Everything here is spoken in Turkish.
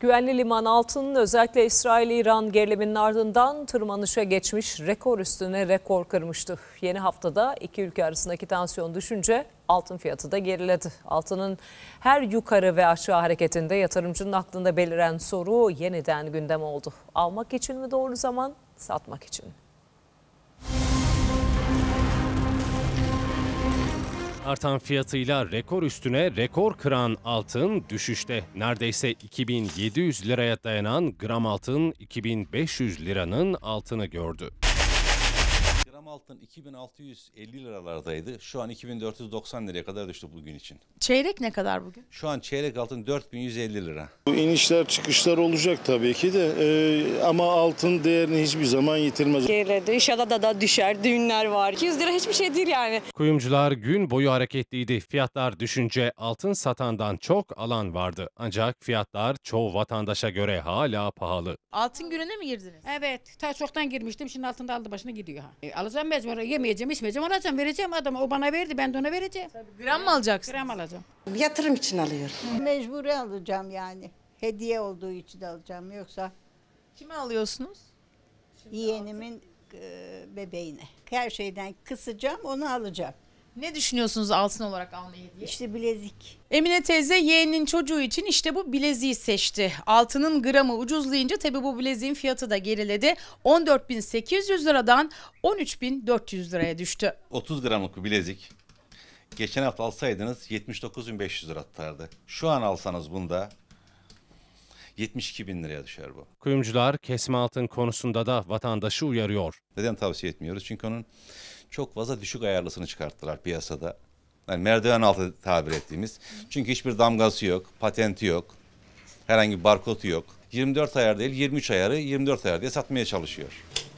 Güvenli liman altının özellikle İsrail-İran geriliminin ardından tırmanışa geçmiş rekor üstüne rekor kırmıştı. Yeni haftada iki ülke arasındaki tansiyon düşünce altın fiyatı da geriledi. Altının her yukarı ve aşağı hareketinde yatırımcının aklında beliren soru yeniden gündem oldu. Almak için mi doğru zaman, satmak için mi? Artan fiyatıyla rekor üstüne rekor kıran altın düşüşte. Neredeyse 2700 liraya dayanan gram altın 2500 liranın altını gördü gram altın 2650 liralardaydı. Şu an 2490 liraya kadar düştü bugün için. Çeyrek ne kadar bugün? Şu an çeyrek altın 4150 lira. Bu inişler çıkışlar olacak tabii ki de ee, ama altın değerini hiçbir zaman yitirmez. Geriledi. inşallah da da düşer. Düğünler var. 200 lira hiçbir şey değil yani. Kuyumcular gün boyu hareketliydi. Fiyatlar düşünce altın satandan çok alan vardı. Ancak fiyatlar çoğu vatandaşa göre hala pahalı. Altın gününe mi girdiniz? Evet. Ta çoktan girmiştim. Şimdi altında aldı başına gidiyor. Ha. E, alacağım mecbur. Yemeyeceğim, içmeyeceğim, alacağım, vereceğim adama. O bana verdi, ben de ona vereceğim. Tabii, gram mı alacaksın? Gram alacağım. Yatırım için alıyorum. Mecbur alacağım yani. Hediye olduğu için alacağım yoksa. Kime alıyorsunuz? Şimdi Yeğenimin e, bebeğine. Her şeyden kısacağım, onu alacağım. Ne düşünüyorsunuz altın olarak almayı diye? İşte bilezik. Emine teyze yeğeninin çocuğu için işte bu bileziği seçti. Altının gramı ucuzlayınca tabi bu bileziğin fiyatı da geriledi. 14.800 liradan 13.400 liraya düştü. 30 gramlık bir bilezik geçen hafta alsaydınız 79.500 lira tutardı. Şu an alsanız bunda 72 bin liraya düşer bu. Kuyumcular kesme altın konusunda da vatandaşı uyarıyor. Neden tavsiye etmiyoruz? Çünkü onun çok fazla düşük ayarlısını çıkarttılar piyasada. Yani merdiven altı tabir ettiğimiz. Çünkü hiçbir damgası yok, patenti yok, herhangi bir barkodu yok. 24 ayar değil 23 ayarı 24 ayar diye satmaya çalışıyor.